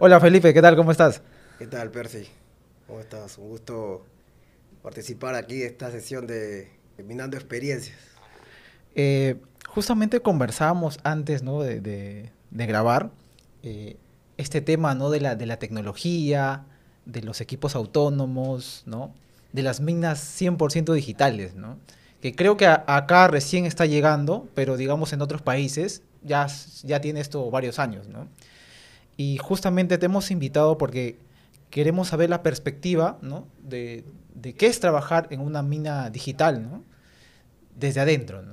Hola Felipe, ¿qué tal? ¿Cómo estás? ¿Qué tal, Percy? ¿Cómo estás? Un gusto participar aquí de esta sesión de Minando Experiencias. Eh, justamente conversábamos antes de, grabar eh, este tema ¿no? de, la, de la tecnología, de los equipos autónomos, ¿no? de las minas 100% digitales, ¿no? que creo que acá recién está llegando, pero digamos en otros países ya, ya tiene esto varios años. ¿no? Y justamente te hemos invitado porque queremos saber la perspectiva ¿no? de, de, qué es trabajar en una mina digital, ¿no? desde adentro.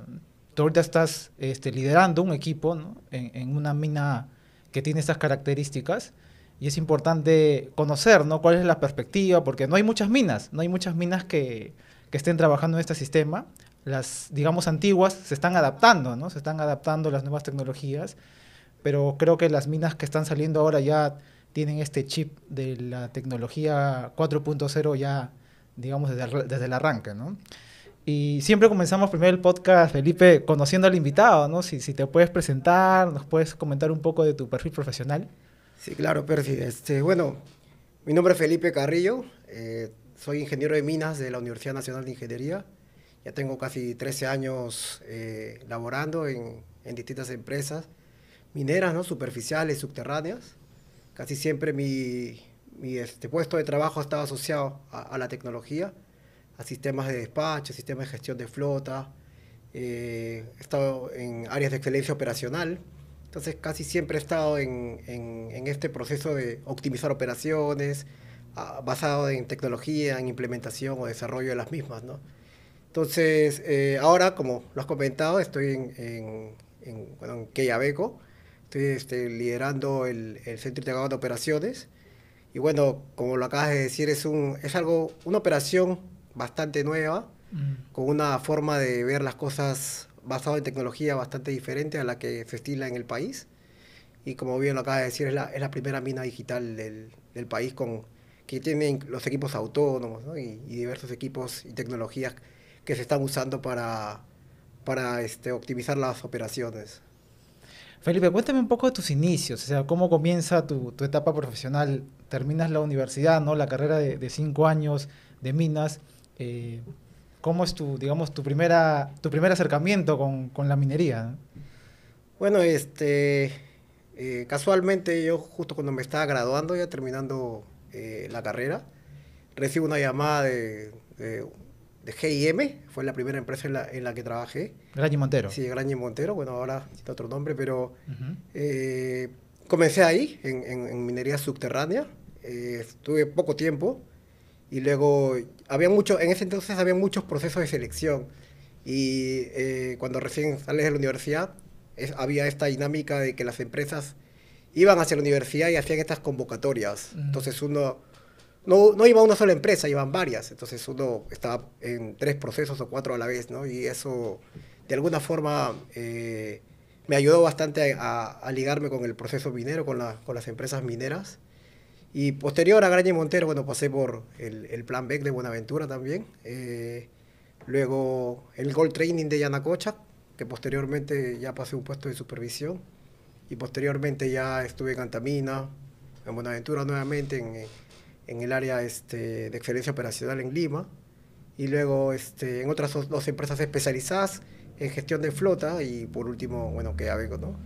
Tú ahorita estás este, liderando un equipo en, en, una mina que tiene estas características y es importante conocer ¿no? cuál es la perspectiva, porque no hay muchas minas, no hay muchas minas que, que estén trabajando en este sistema. Las, digamos, antiguas se están adaptando, ¿no? Se están adaptando las nuevas tecnologías pero creo que las minas que están saliendo ahora ya tienen este chip de la tecnología 4.0 ya, digamos, desde el, desde arranque, ¿no? Y siempre comenzamos primero el podcast, Felipe, conociendo al invitado, ¿no? Si, si te puedes presentar, nos puedes comentar un poco de tu perfil profesional. Sí, claro, Percy. Este, bueno, mi nombre es Felipe Carrillo, eh, soy ingeniero de minas de la Universidad Nacional de Ingeniería. Ya tengo casi 13 años eh, laborando en, en distintas empresas mineras, ¿no? Superficiales, subterráneas. Casi siempre mi, este, puesto de trabajo estaba asociado a, la tecnología, a sistemas de despacho, sistemas de gestión de flota. Eh, he estado en áreas de excelencia operacional. Entonces casi siempre he estado en, este proceso de optimizar operaciones, basado en tecnología, en implementación o desarrollo de las mismas, ¿no? Entonces, eh, ahora, como lo has comentado, estoy en, en, en, estoy este, liderando el, Centro Integrado de Operaciones. Y bueno, como lo acabas de decir, es, un, es algo, una operación bastante nueva, mm. con una forma de ver las cosas basada en tecnología bastante diferente a la que se estila en el país. Y como bien lo acabas de decir, es la, primera mina digital del, país con, que tienen los equipos autónomos y, diversos equipos y tecnologías que se están usando para, este, optimizar las operaciones. Felipe, cuéntame un poco de tus inicios, o sea, cómo comienza tu, etapa profesional. Terminas la universidad, ¿no? La carrera de, cinco años de minas. Eh, ¿Cómo es tu, digamos, tu, primera, tu primer acercamiento con, la minería? Bueno, este, eh, casualmente yo justo cuando me estaba graduando, ya terminando eh, la carrera, recibo una llamada de de GIM, fue la primera empresa en la, en la que trabajé. y Montero. Sí, y Montero, bueno, ahora está otro nombre, pero eh, comencé ahí, en, en, minería subterránea, eh, estuve poco tiempo y luego había mucho, en ese entonces había muchos procesos de selección y eh, cuando recién sales de la universidad es, había esta dinámica de que las empresas iban hacia la universidad y hacían estas convocatorias. Entonces uno no, no iba una sola empresa, iban varias. Entonces uno estaba en tres procesos o cuatro a la vez, ¿no? Y eso, de alguna forma, eh, me ayudó bastante a, ligarme con el proceso minero, con, las empresas mineras. Y posterior a Graña y Montero, bueno, pasé por el, Plan BEC de Buenaventura también. Eh, luego el Gold Training de Yanacocha, que posteriormente ya pasé un puesto de supervisión. Y posteriormente ya estuve en Antamina, en Buenaventura nuevamente, en, eh, en el área este, de excelencia operacional en Lima, y luego este, en otras dos empresas especializadas en gestión de flota, y por último, bueno, que Aveco, ¿no?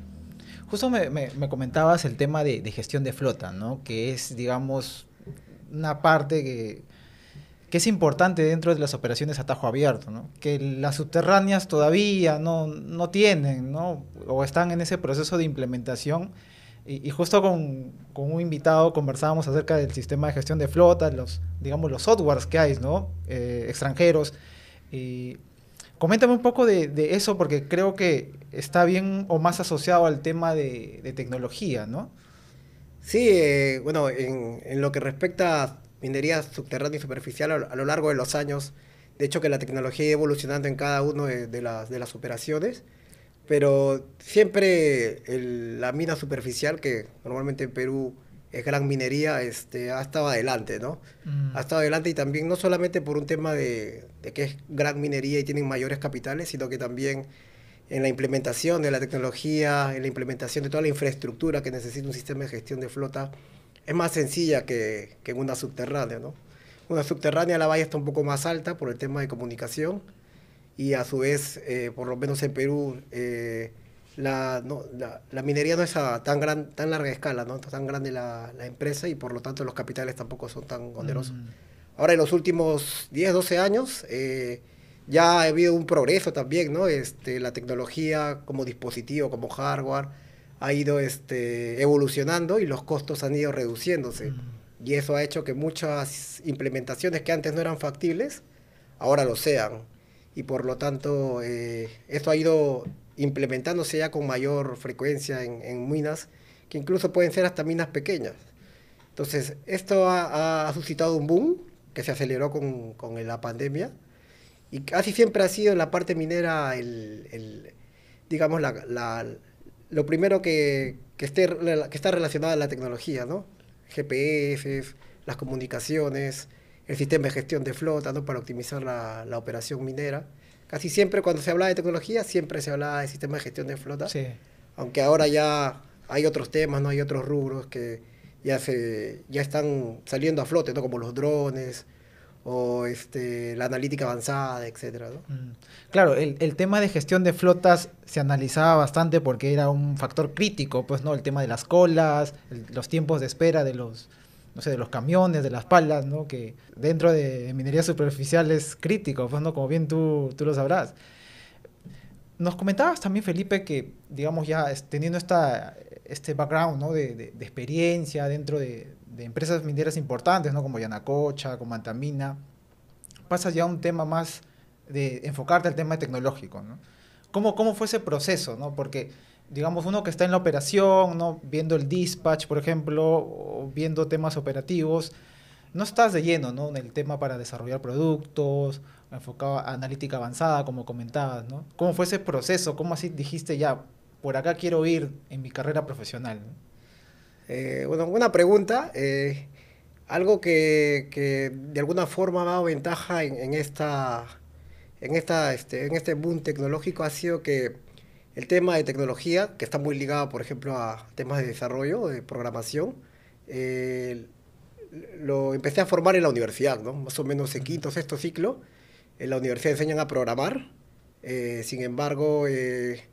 Justo me, comentabas el tema de, gestión de flota, ¿no? Que es, digamos, una parte que, que, es importante dentro de las operaciones a tajo abierto, ¿no? Que las subterráneas todavía no, no tienen, ¿no? O están en ese proceso de implementación y, justo con, con, un invitado conversábamos acerca del sistema de gestión de flotas, los, digamos, los softwares que hay, ¿no? Eh, extranjeros. Y coméntame un poco de, de, eso, porque creo que está bien o más asociado al tema de, tecnología, ¿no? Sí, eh, bueno, en, en, lo que respecta a minería subterránea y superficial, a lo, largo de los años, de hecho que la tecnología ha evolucionando en cada una de, las, de las operaciones pero siempre la mina superficial, que normalmente en Perú es gran minería, este, ha estado adelante, ¿no? Mm. Ha estado adelante y también no solamente por un tema de, que es gran minería y tienen mayores capitales, sino que también en la implementación de la tecnología, en la implementación de toda la infraestructura que necesita un sistema de gestión de flota, es más sencilla que, que en una subterránea, ¿no? Una subterránea la valla está un poco más alta por el tema de comunicación, y a su vez, eh, por lo menos en Perú, eh, la, no, la, minería no es a tan, gran, tan larga escala, no es tan grande la, la empresa y por lo tanto los capitales tampoco son tan onerosos. Mm. Ahora, en los últimos 10, 12 años, eh, ya ha habido un progreso también, ¿no? Este, la tecnología como dispositivo, como hardware, ha ido este, evolucionando y los costos han ido reduciéndose. Mm. Y eso ha hecho que muchas implementaciones que antes no eran factibles, ahora lo sean y por lo tanto eh, esto ha ido implementándose ya con mayor frecuencia en, minas, que incluso pueden ser hasta minas pequeñas. Entonces, esto ha, suscitado un boom que se aceleró con, con, la pandemia y casi siempre ha sido en la parte minera el, digamos, lo primero que, que, está relacionado a la tecnología, ¿no? GPS, las comunicaciones, el sistema de gestión de flotas ¿no? para optimizar la, operación minera. Casi siempre cuando se hablaba de tecnología, siempre se hablaba de sistema de gestión de flotas. aunque ahora ya hay otros temas, no hay otros rubros que ya, se, ya están saliendo a flote, como los drones, o este, la analítica avanzada, etc. Mm. Claro, el, tema de gestión de flotas se analizaba bastante porque era un factor crítico, pues no, el tema de las colas, los tiempos de espera de los no sé, de los camiones, de las palas, ¿no? Que dentro de minería superficial es crítico, pues, ¿no? Como bien tú, tú lo sabrás. Nos comentabas también, Felipe, que, digamos, ya teniendo esta, este background, ¿no? De, de, experiencia dentro de, empresas mineras importantes, ¿no? Como Yanacocha, como Antamina, pasas ya a un tema más de enfocarte al tema tecnológico, ¿no? ¿Cómo, ¿Cómo fue ese proceso, no? Porque digamos, uno que está en la operación, ¿no? viendo el dispatch, por ejemplo, viendo temas operativos, no estás de lleno ¿no? en el tema para desarrollar productos, enfocado a analítica avanzada, como comentabas. ¿Cómo fue ese proceso? ¿Cómo así dijiste ya, por acá quiero ir en mi carrera profesional? Eh, bueno, buena pregunta. Eh, algo que, de alguna forma ha dado ventaja en, esta, en, esta, este, en este boom tecnológico ha sido que el tema de tecnología, que está muy ligado, por ejemplo, a temas de desarrollo, de programación, eh, lo empecé a formar en la universidad, ¿no? Más o menos en quinto, sexto ciclo. En la universidad enseñan a programar. Eh, sin embargo, eh,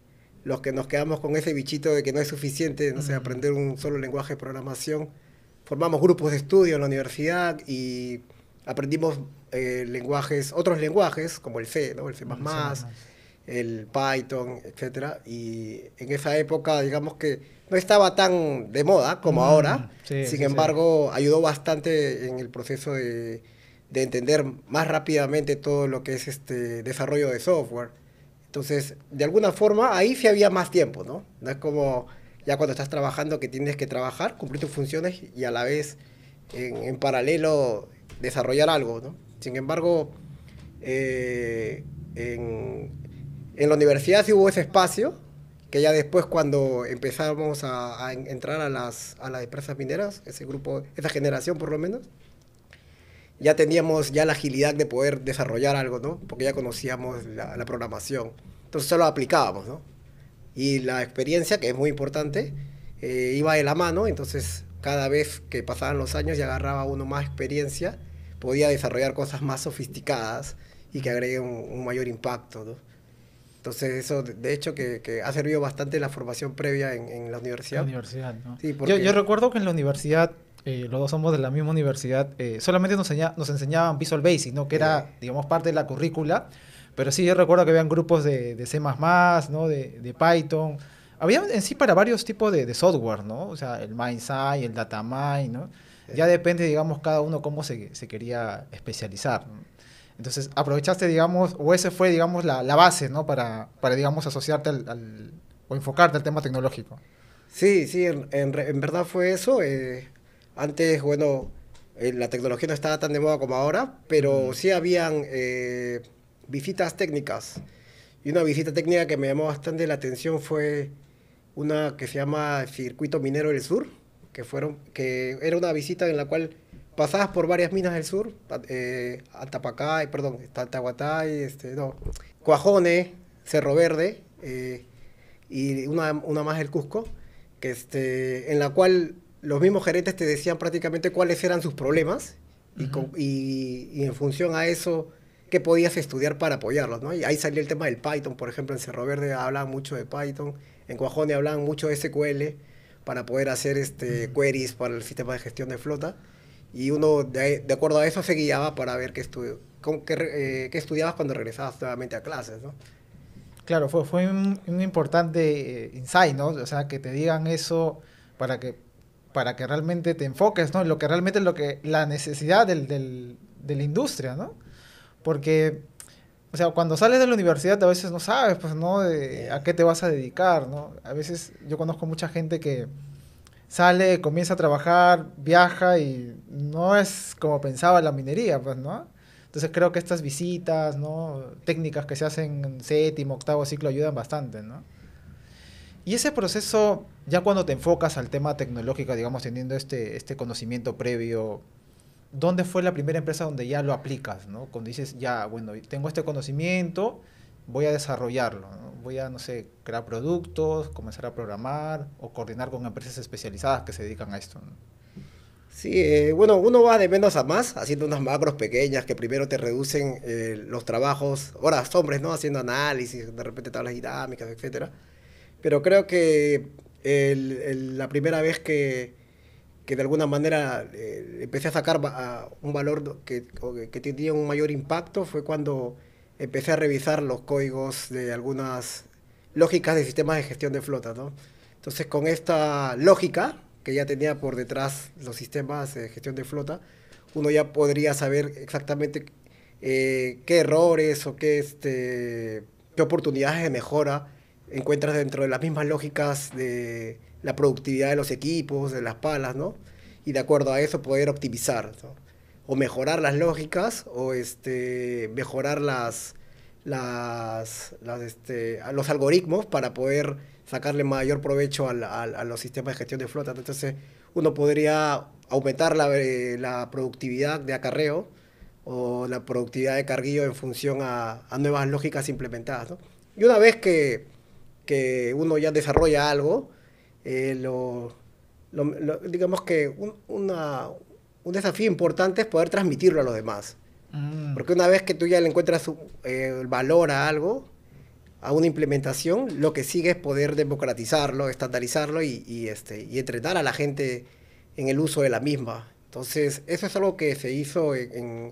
los que nos quedamos con ese bichito de que no es suficiente, no sé, aprender un solo lenguaje de programación, formamos grupos de estudio en la universidad y aprendimos lenguajes, otros lenguajes, como el C, ¿no? El C++, el C++ el Python, etcétera. Y en esa época, digamos que no estaba tan de moda como mm, ahora. Sin embargo, ayudó bastante en el proceso de, entender más rápidamente todo lo que es este desarrollo de software. Entonces, de alguna forma, ahí sí había más tiempo, ¿no? No es como ya cuando estás trabajando que tienes que trabajar, cumplir tus funciones y a la vez en, paralelo desarrollar algo, ¿no? Sin embargo, eh, en, en la universidad sí hubo ese espacio, que ya después cuando empezamos a, entrar a las, a las empresas mineras, ese grupo, esa generación por lo menos, ya teníamos ya la agilidad de poder desarrollar algo, ¿no? Porque ya conocíamos la, programación. Entonces lo aplicábamos, ¿no? Y la experiencia, que es muy importante, eh, iba de la mano, entonces cada vez que pasaban los años y agarraba uno más experiencia, podía desarrollar cosas más sofisticadas y que agreguen un, un mayor impacto, ¿no? Entonces, eso, de hecho, que, ha servido bastante la formación previa en, la universidad. La universidad, ¿no? yo, recuerdo que en la universidad eh, los dos somos de la misma universidad, eh, solamente nos, enseñaban Visual Basic, ¿no? que era, digamos, parte de la currícula, pero sí yo recuerdo que habían grupos de, de C++, ¿no? de, Python, había en sí para varios tipos de, software, ¿no? o sea, el MindSight, el DataMind, ¿no? ya depende, digamos, cada uno cómo se, se quería especializar. ¿no? Entonces aprovechaste, digamos, o ese fue, digamos, la, base, ¿no? Para, digamos, asociarte al, o enfocarte al tema tecnológico. Sí, sí, en, en, verdad fue eso. Eh, antes, bueno, eh, la tecnología no estaba tan de moda como ahora, pero sí habían eh, visitas técnicas. Y una visita técnica que me llamó bastante la atención fue una que se llama Circuito Minero del Sur, que, fueron, que era una visita en la cual pasabas por varias minas del sur, eh, Altapacay, perdón, este, no, Cuajone, Cerro Verde, eh, y una, más del Cusco, que este, en la cual los mismos gerentes te decían prácticamente cuáles eran sus problemas y, y, en función a eso qué podías estudiar para apoyarlos, Y ahí salió el tema del Python, por ejemplo, en Cerro Verde hablaban mucho de Python, en Cuajone hablaban mucho de SQL para poder hacer este, queries para el sistema de gestión de flota. Y uno, de, acuerdo a eso, se guiaba para ver qué, qué, eh, qué estudiabas cuando regresabas nuevamente a clases, ¿no? Claro, fue, fue un, importante eh, insight, ¿no? O sea, que te digan eso para que, para que realmente te enfoques, ¿no? En lo que realmente es lo que, la necesidad del, del, de la industria, ¿no? Porque o sea, cuando sales de la universidad a veces no sabes, pues, ¿no? a qué te vas a dedicar, ¿no? A veces yo conozco mucha gente que sale, comienza a trabajar, viaja y no es como pensaba la minería, pues, ¿no? Entonces creo que estas visitas, ¿no? Técnicas que se hacen en séptimo, octavo ciclo ayudan bastante, ¿no? Y ese proceso, ya cuando te enfocas al tema tecnológico, digamos, teniendo este, este conocimiento previo, ¿dónde fue la primera empresa donde ya lo aplicas, ¿no? Cuando dices, ya, bueno, tengo este conocimiento, voy a desarrollarlo. Voy a, no sé, crear productos, comenzar a programar o coordinar con empresas especializadas que se dedican a esto. Sí, eh, bueno, uno va de menos a más haciendo unas macros pequeñas que primero te reducen eh, los trabajos, horas hombres, ¿no? Haciendo análisis, de repente tablas dinámicas, etcétera. Pero creo que la primera vez que, que de alguna manera eh, empecé a sacar un valor que, que, tenía un mayor impacto fue cuando empecé a revisar los códigos de algunas lógicas de sistemas de gestión de flota, ¿no? Entonces, con esta lógica que ya tenía por detrás los sistemas de gestión de flota, uno ya podría saber exactamente eh, qué errores o qué, este, qué oportunidades de mejora encuentras dentro de las mismas lógicas de la productividad de los equipos, de las palas, ¿no? Y de acuerdo a eso poder optimizar. ¿no? o mejorar las lógicas o este, mejorar las, las, este, los algoritmos para poder sacarle mayor provecho a, los sistemas de gestión de flotas. Entonces, uno podría aumentar eh, la, productividad de acarreo o la productividad de carguillo en función a, nuevas lógicas implementadas. Y una vez que, uno ya desarrolla algo, eh, digamos que una, un desafío importante es poder transmitirlo a los demás. Mm. Porque una vez que tú ya le encuentras eh, valor a algo, a una implementación, lo que sigue es poder democratizarlo, estandarizarlo y, este, y entrenar a la gente en el uso de la misma. Entonces, eso es algo que se hizo en,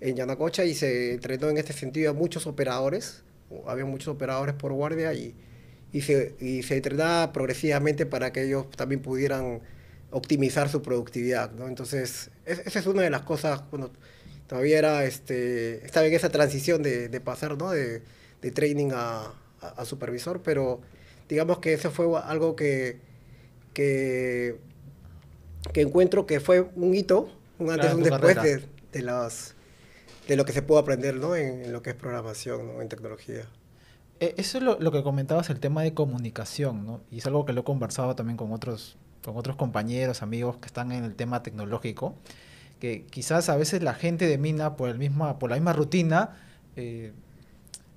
en, y se entrenó en este sentido a muchos operadores. Había muchos operadores por guardia y, y se, y se entrenaba progresivamente para que ellos también pudieran optimizar su productividad, Entonces, esa es una de las cosas, bueno, todavía era, este, estaba en esa transición de, pasar, De, training a, supervisor, pero digamos que eso fue algo que, que, que encuentro que fue un hito, un antes y un después de, las, de lo que se pudo aprender, ¿no? En, lo que es programación, En tecnología. E, eso es lo, lo, que comentabas, el tema de comunicación, ¿no? Y es algo que lo he conversado también con otros con otros compañeros, amigos que están en el tema tecnológico, que quizás a veces la gente de Mina, por, el misma, por la misma rutina, eh,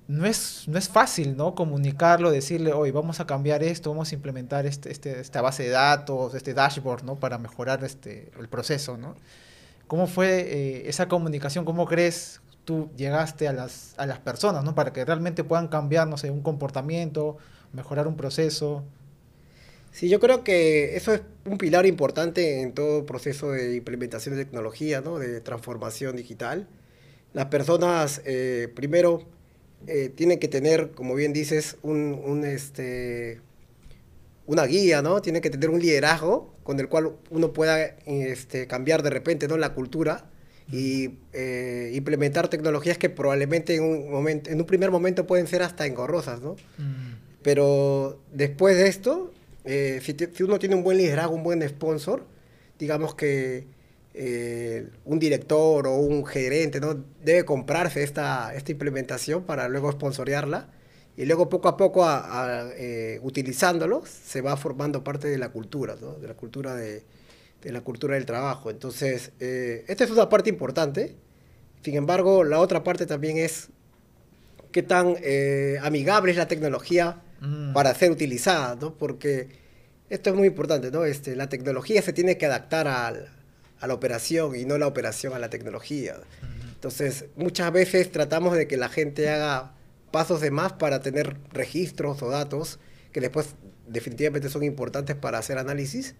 no, es, no es fácil ¿no? comunicarlo, decirle, hoy vamos a cambiar esto, vamos a implementar este, este, esta base de datos, este dashboard, ¿no? para mejorar este, el proceso. ¿no? ¿Cómo fue eh, esa comunicación? ¿Cómo crees tú llegaste a las, a las personas ¿no? para que realmente puedan cambiar, no sé, un comportamiento, mejorar un proceso? Sí, yo creo que eso es un pilar importante en todo proceso de implementación de tecnología, de transformación digital. Las personas, eh, primero, eh, tienen que tener, como bien dices, un, este, una guía, ¿no? Tienen que tener un liderazgo con el cual uno pueda este, cambiar de repente ¿no? la cultura y eh, implementar tecnologías que probablemente en un, momento, en un primer momento pueden ser hasta engorrosas, mm. Pero después de esto, eh, si, uno tiene un buen liderazgo, un buen sponsor, digamos que eh, un director o un gerente ¿no? debe comprarse esta, esta implementación para luego sponsorearla y luego poco a poco a, eh, utilizándolo se va formando parte de la cultura, ¿no? de la cultura de, de, la cultura del trabajo. Entonces, esta es una parte importante. Sin embargo, la otra parte también es qué tan amigable es la tecnología Mm. para ser utilizada, ¿no? Porque esto es muy importante, ¿no? Este, la tecnología se tiene que adaptar a la operación y no la operación a la tecnología. Entonces, muchas veces tratamos de que la gente haga pasos de más para tener registros o datos que después definitivamente son importantes para hacer análisis,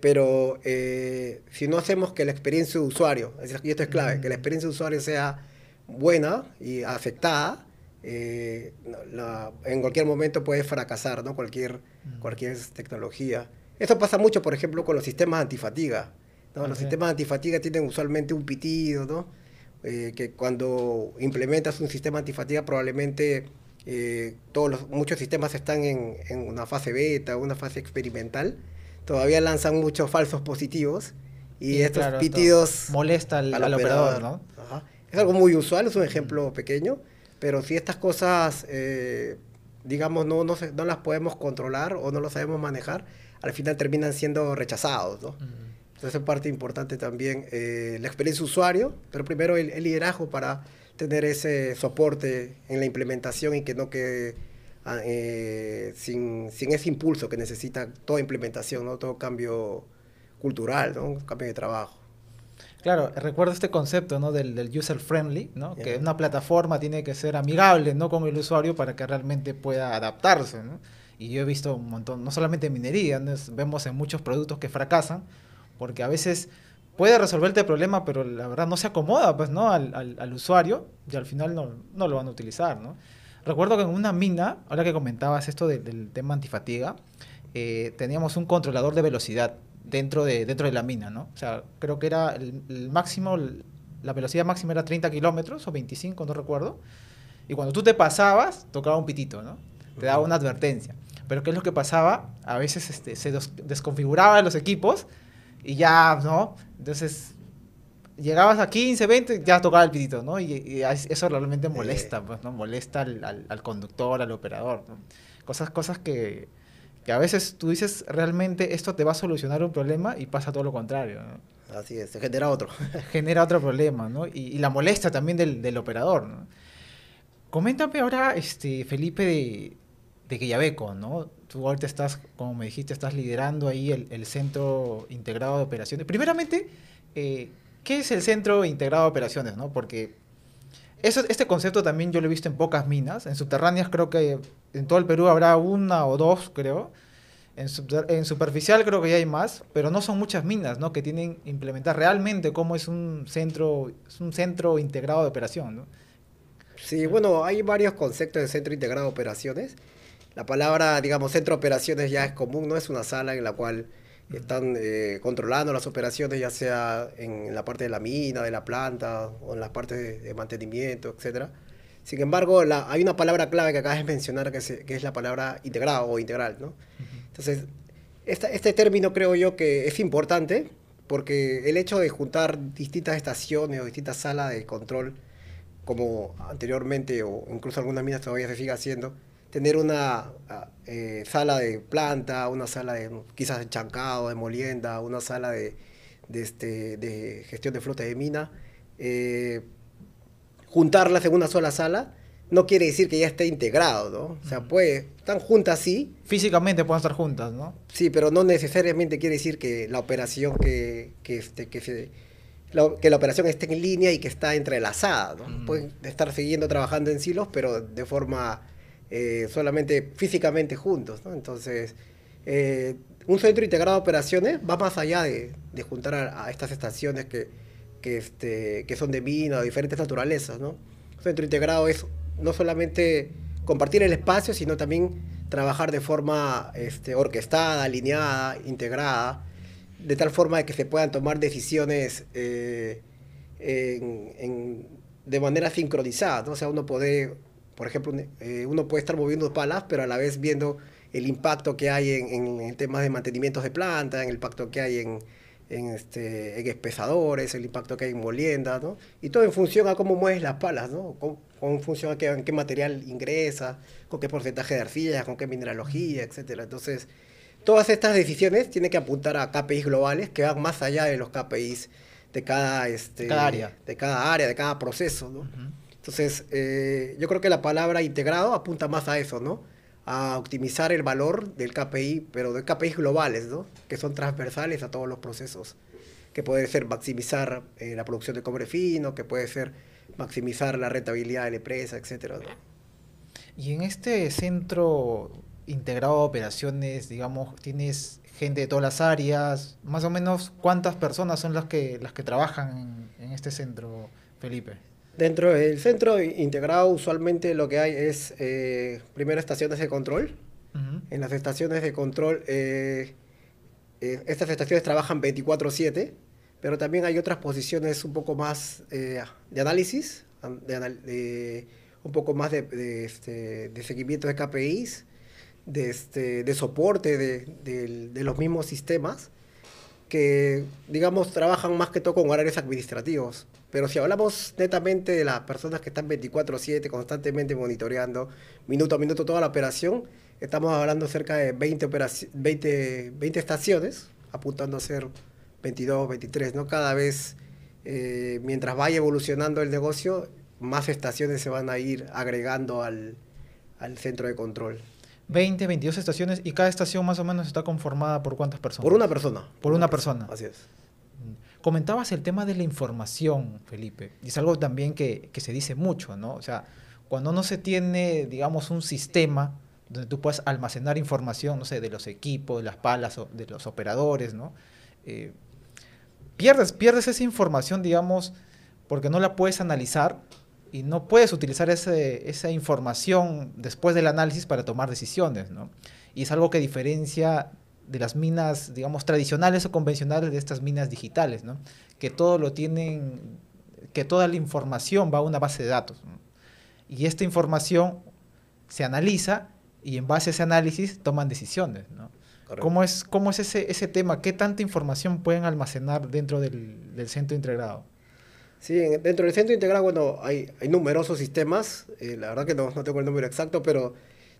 pero eh, si no hacemos que la experiencia de usuario, y esto es clave, mm. que la experiencia de usuario sea buena y afectada, eh, en cualquier momento puede fracasar, ¿no? Cualquier, mm. cualquier tecnología. eso pasa mucho, por ejemplo, con los sistemas antifatiga. ¿no? Los sistemas antifatiga tienen usualmente un pitido, ¿no? Eh, que cuando implementas un sistema antifatiga probablemente eh, todos muchos sistemas están en, una fase beta, una fase experimental. Todavía lanzan muchos falsos positivos y, estos pitidos molestan al, operador, ¿no? Es algo muy usual, es un ejemplo pequeño, pero si estas cosas, eh, digamos, no, no, las podemos controlar o no lo sabemos manejar, al final terminan siendo rechazados, ¿no? Entonces es parte importante también eh, la experiencia usuario, pero primero el, liderazgo para tener ese soporte en la implementación y que no quede ah, eh, sin, ese impulso que necesita toda implementación, ¿no? todo cambio cultural, ¿no? cambio de trabajo. Claro, recuerdo este concepto ¿no? del, user friendly, ¿no? que una plataforma tiene que ser amigable ¿no? con el usuario para que realmente pueda adaptarse. Y yo he visto un montón, no solamente en minería, vemos en muchos productos que fracasan, porque a veces puede resolverte el problema, pero la verdad no se acomoda pues, ¿no? al, usuario y al final no, lo van a utilizar. ¿no? Recuerdo que en una mina, ahora que comentabas esto del tema antifatiga, eh, teníamos un controlador de velocidad dentro de, dentro de la mina, ¿no? O sea, creo que era el, máximo, la velocidad máxima era 30 kilómetros o 25, no recuerdo. Y cuando tú te pasabas, tocaba un pitito, ¿no? Te daba una advertencia. Pero ¿qué es lo que pasaba? A veces este, se desconfiguraban los equipos y ya, ¿no? Entonces, llegabas a 15, 20, ya tocaba el pitito, ¿no? Y, eso realmente molesta, eh. pues, ¿no? Molesta al, al, al conductor, al operador, ¿no? Cosas, cosas que, a veces tú dices realmente esto te va a solucionar un problema y pasa todo lo contrario. Así es, genera otro. genera otro problema, ¿no? Y, la molestia también del, operador, ¿no? Coméntame ahora, este, Felipe, de, de Quillabeco, ¿no? Tú ahorita estás, como me dijiste, estás liderando ahí el, Centro Integrado de Operaciones. Primeramente, eh, ¿qué es el Centro Integrado de Operaciones, no? Porque este concepto también yo lo he visto en pocas minas. En subterráneas creo que en todo el Perú habrá una o dos, creo. En, superficial creo que ya hay más, pero no son muchas minas ¿no? que tienen implementar realmente cómo es un centro, es un centro integrado de operación. Sí, bueno, hay varios conceptos de centro integrado de operaciones. La palabra, digamos, centro de operaciones ya es común, no es una sala en la cual están eh, controlando las operaciones, ya sea en la parte de la mina, de la planta, o en las partes de, mantenimiento, etc. Sin embargo, hay una palabra clave que acabas de mencionar, que, es la palabra integrado o integral. ¿no? Entonces, este término creo yo que es importante, porque el hecho de juntar distintas estaciones o distintas salas de control, como anteriormente, o incluso algunas minas todavía se sigue haciendo, tener una ah, eh, sala de planta, una sala de quizás de chancado, de molienda, una sala de, este, gestión de flota de mina, eh, juntarlas en una sola sala, no quiere decir que ya esté integrado, ¿no? O sea, pues, están juntas sí. Físicamente pueden estar juntas, ¿no? Sí, pero no necesariamente quiere decir que la operación que, que, este, que se, que la operación esté en línea y que está entrelazada, ¿no? Pueden estar siguiendo trabajando en silos, pero de forma eh, solamente físicamente juntos. Entonces, eh, un centro integrado de operaciones va más allá de, juntar a, estas estaciones que, este, que son de mina o diferentes naturalezas. ¿no? Un centro integrado es no solamente compartir el espacio, sino también trabajar de forma este, orquestada, alineada, integrada, de tal forma que se puedan tomar decisiones eh, de manera sincronizada. ¿no? O sea, uno puede por ejemplo, eh, uno puede estar moviendo palas, pero a la vez viendo el impacto que hay en, temas de mantenimiento de planta, en el impacto que hay en, este, en espesadores, el impacto que hay en molienda ¿no? Y todo en función a cómo mueves las palas, ¿no? Con, función a qué, qué material ingresa, con qué porcentaje de arcilla, con qué mineralogía, etc. Entonces, todas estas decisiones tienen que apuntar a KPIs globales que van más allá de los KPIs de cada, este, área. de cada área, de cada proceso, ¿no? Entonces, eh, yo creo que la palabra integrado apunta más a eso, ¿no? A optimizar el valor del KPI, pero de KPIs globales, ¿no? Que son transversales a todos los procesos. Que puede ser maximizar eh, la producción de cobre fino, que puede ser maximizar la rentabilidad de la empresa, etcétera. Y en este centro integrado de operaciones, digamos, tienes gente de todas las áreas, más o menos cuántas personas son las que las que trabajan en este centro, Felipe. Dentro del centro integrado usualmente lo que hay es eh, primero estaciones de control. En las estaciones de control, eh, eh, estas estaciones trabajan 24/7, pero también hay otras posiciones un poco más eh, de análisis, de, un poco más de, este, seguimiento de KPIs, de, este, de soporte de, los mismos sistemas, que digamos trabajan más que todo con horarios administrativos. Pero si hablamos netamente de las personas que están 24/7 constantemente monitoreando minuto a minuto toda la operación, estamos hablando cerca de 20, 20, 20 estaciones, apuntando a ser 22, 23, ¿no? Cada vez, eh, mientras vaya evolucionando el negocio, más estaciones se van a ir agregando al, centro de control. 20, 22 estaciones y cada estación más o menos está conformada por cuántas personas? Por una persona. Por, una, persona. Así es. Mm. Comentabas el tema de la información, Felipe, y es algo también que, se dice mucho, ¿no? O sea, cuando no se tiene, digamos, un sistema donde tú puedas almacenar información, no sé, de los equipos, de las palas, de los operadores, ¿no? Eh, pierdes, pierdes esa información, digamos, porque no la puedes analizar y no puedes utilizar ese, esa información después del análisis para tomar decisiones, ¿no? Y es algo que diferencia de las minas, digamos, tradicionales o convencionales de estas minas digitales, ¿no? Que todo lo tienen, que toda la información va a una base de datos. Y esta información se analiza y en base a ese análisis toman decisiones, ¿no? ¿Cómo es, cómo es ese, ese tema? ¿Qué tanta información pueden almacenar dentro del, del centro integrado? Sí, dentro del centro integrado, bueno, hay, hay numerosos sistemas, eh, la verdad que no, tengo el número exacto, pero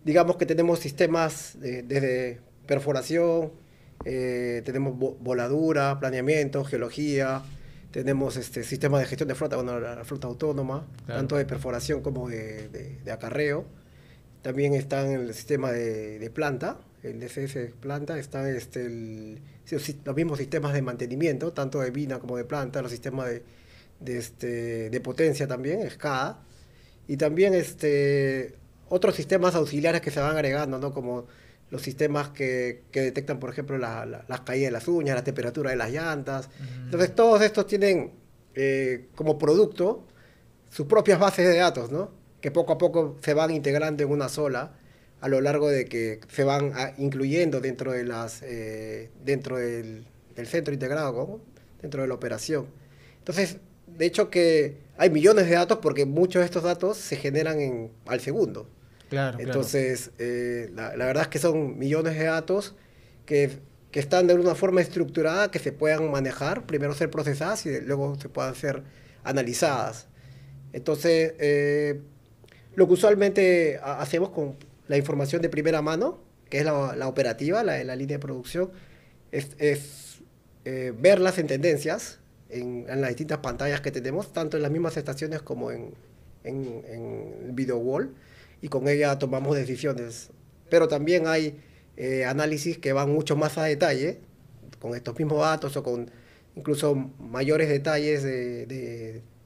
digamos que tenemos sistemas eh, desde perforación, eh, tenemos voladura, planeamiento, geología, tenemos este sistema de gestión de flota, bueno, la flota autónoma, tanto de perforación como de, acarreo. También están el sistema de, planta, el DCS planta, están este, los mismos sistemas de mantenimiento, tanto de vina como de planta, los sistemas de, este, de potencia también, escala y también este, otros sistemas auxiliares que se van agregando, ¿no? como los sistemas que, detectan, por ejemplo, las caídas de las uñas, la temperatura de las llantas. Entonces, todos estos tienen eh, como producto sus propias bases de datos, ¿no? Que poco a poco se van integrando en una sola a lo largo de que se van ah, incluyendo dentro de las eh, dentro del, centro integrado, ¿cómo? dentro de la operación. Entonces, de hecho que hay millones de datos porque muchos de estos datos se generan en, al segundo. Entonces, eh, la, verdad es que son millones de datos que, que, están de una forma estructurada, que se puedan manejar, primero ser procesadas y luego se puedan ser analizadas. Entonces, eh, lo que usualmente hacemos con la información de primera mano, que es la, operativa, la, la línea de producción, es, eh, verlas en tendencias en, en, las distintas pantallas que tenemos, tanto en las mismas estaciones como en, en, en video wall y con ella tomamos decisiones. Pero también hay eh, análisis que van mucho más a detalle, con estos mismos datos o con incluso mayores detalles de,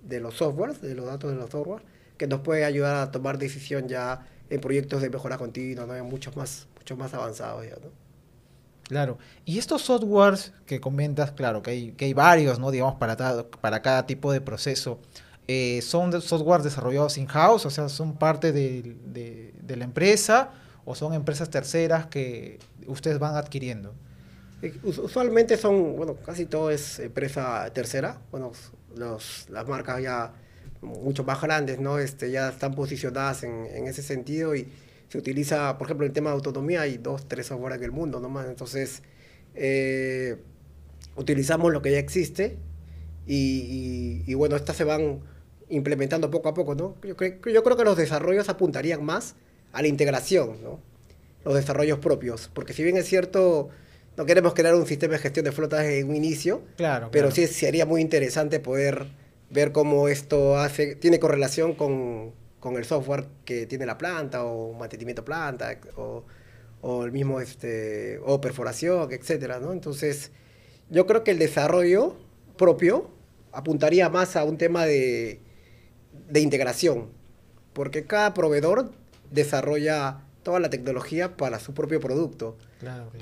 de, los softwares, de los datos de los softwares, que nos puede ayudar a tomar decisión ya en proyectos de mejora continua, ¿no? muchos más, mucho más avanzados ya, Claro. Y estos softwares que comentas, claro, que hay, que hay varios, ¿no? Digamos, para, para cada tipo de proceso. Eh, son software desarrollados in-house, o sea, son parte de, la empresa o son empresas terceras que ustedes van adquiriendo? Eh, usualmente son, bueno, casi todo es empresa tercera, bueno, las marcas ya mucho más grandes, ¿no? Este, ya están posicionadas en, ese sentido y se utiliza, por ejemplo, en el tema de autonomía, hay dos, tres software en el mundo ¿no? entonces eh, utilizamos lo que ya existe y, bueno, estas se van implementando poco a poco, ¿no? Yo, yo creo que los desarrollos apuntarían más a la integración, ¿no? Los desarrollos propios, porque si bien es cierto, no queremos crear un sistema de gestión de flotas en un inicio, claro, pero sí sería muy interesante poder ver cómo esto hace, tiene correlación con, el software que tiene la planta o mantenimiento planta o, o el mismo este o perforación, etcétera, ¿no? Entonces, yo creo que el desarrollo propio apuntaría más a un tema de de integración, porque cada proveedor desarrolla toda la tecnología para su propio producto.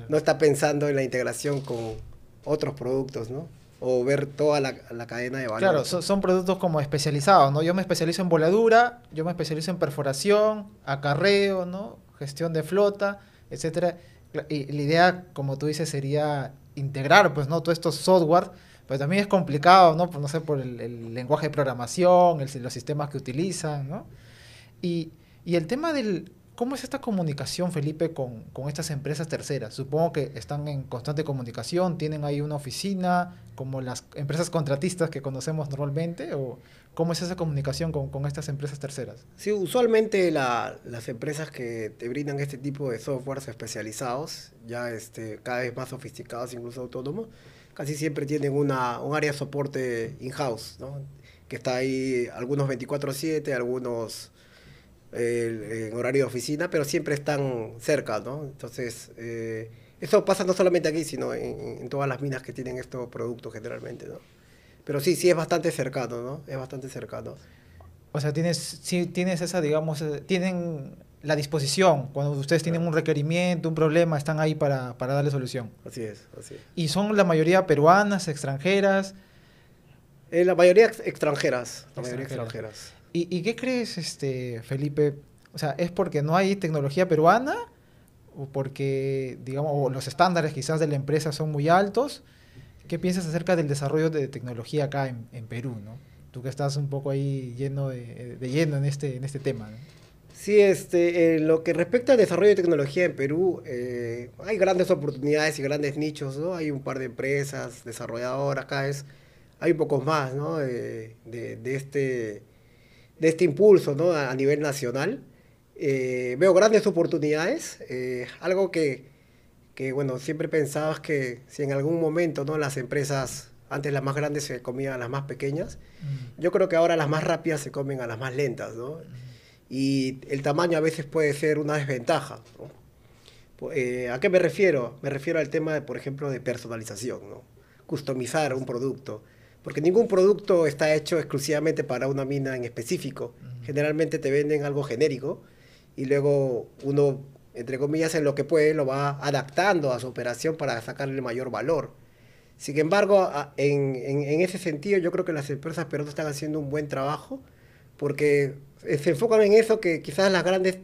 No está pensando en la integración con otros productos, ¿no? O ver toda la, cadena de valor. Claro, son, productos como especializados, ¿no? Yo me especializo en voladura, yo me especializo en perforación, acarreo, ¿no? Gestión de flota, etcétera. Y la idea, como tú dices, sería integrar, pues, ¿no? Todos estos software pero también es complicado, ¿no? Por, no sé, por el, lenguaje de programación, los sistemas que utilizan, ¿no? Y, y, el tema del... ¿Cómo es esta comunicación, Felipe, con, con estas empresas terceras? Supongo que están en constante comunicación, tienen ahí una oficina, como las empresas contratistas que conocemos normalmente, o, ¿Cómo es esa comunicación con, con, estas empresas terceras? Sí, usualmente las empresas que te brindan este tipo de softwares especializados, ya este, cada vez más sofisticados, incluso autónomos, casi siempre tienen una, un área de soporte in-house, ¿no? que está ahí algunos 24/7, algunos en horario de oficina, pero siempre están cerca. ¿no? Entonces, eh, eso pasa no solamente aquí, sino en, todas las minas que tienen estos productos generalmente. ¿no? Pero sí, sí es bastante cercano, ¿no? Es bastante cercano. O sea, tienes, sí, tienes esa, digamos, eh, tienen la disposición. Cuando ustedes tienen un requerimiento, un problema, están ahí para, para darle solución. Así es, así es. Y son la mayoría peruanas, eh, extranjeras. la mayoría extranjeras. extranjeras. ¿Y, ¿Y, qué crees, este, Felipe? O sea, ¿es porque no hay tecnología peruana? ¿O porque, digamos, los estándares quizás de la empresa son muy altos? ¿Qué piensas acerca del desarrollo de tecnología acá en, en Perú, no? Tú que estás un poco ahí lleno de, lleno en este, en este tema. Sí, este, en lo que respecta al desarrollo de tecnología en Perú, eh, hay grandes oportunidades y grandes nichos, ¿no? Hay un par de empresas desarrolladoras, cada vez hay pocos más, ¿no? Eh, de, este, de este impulso, A, nivel nacional. Eh, veo grandes oportunidades, algo que, bueno, siempre pensabas que si en algún momento, ¿no? Las empresas, antes las más grandes se comían a las más pequeñas, yo creo que ahora las más rápidas se comen a las más lentas, ¿no? y el tamaño a veces puede ser una desventaja. Eh, ¿A qué me refiero? Me refiero al tema, de, por ejemplo, de personalización, ¿no? customizar un producto, porque ningún producto está hecho exclusivamente para una mina en específico. Generalmente te venden algo genérico y luego uno, entre comillas, en lo que puede, lo va adaptando a su operación para sacarle mayor valor. Sin embargo, en, en ese sentido, yo creo que las empresas peruanas están haciendo un buen trabajo porque eh, se enfocan en eso que quizás las grandes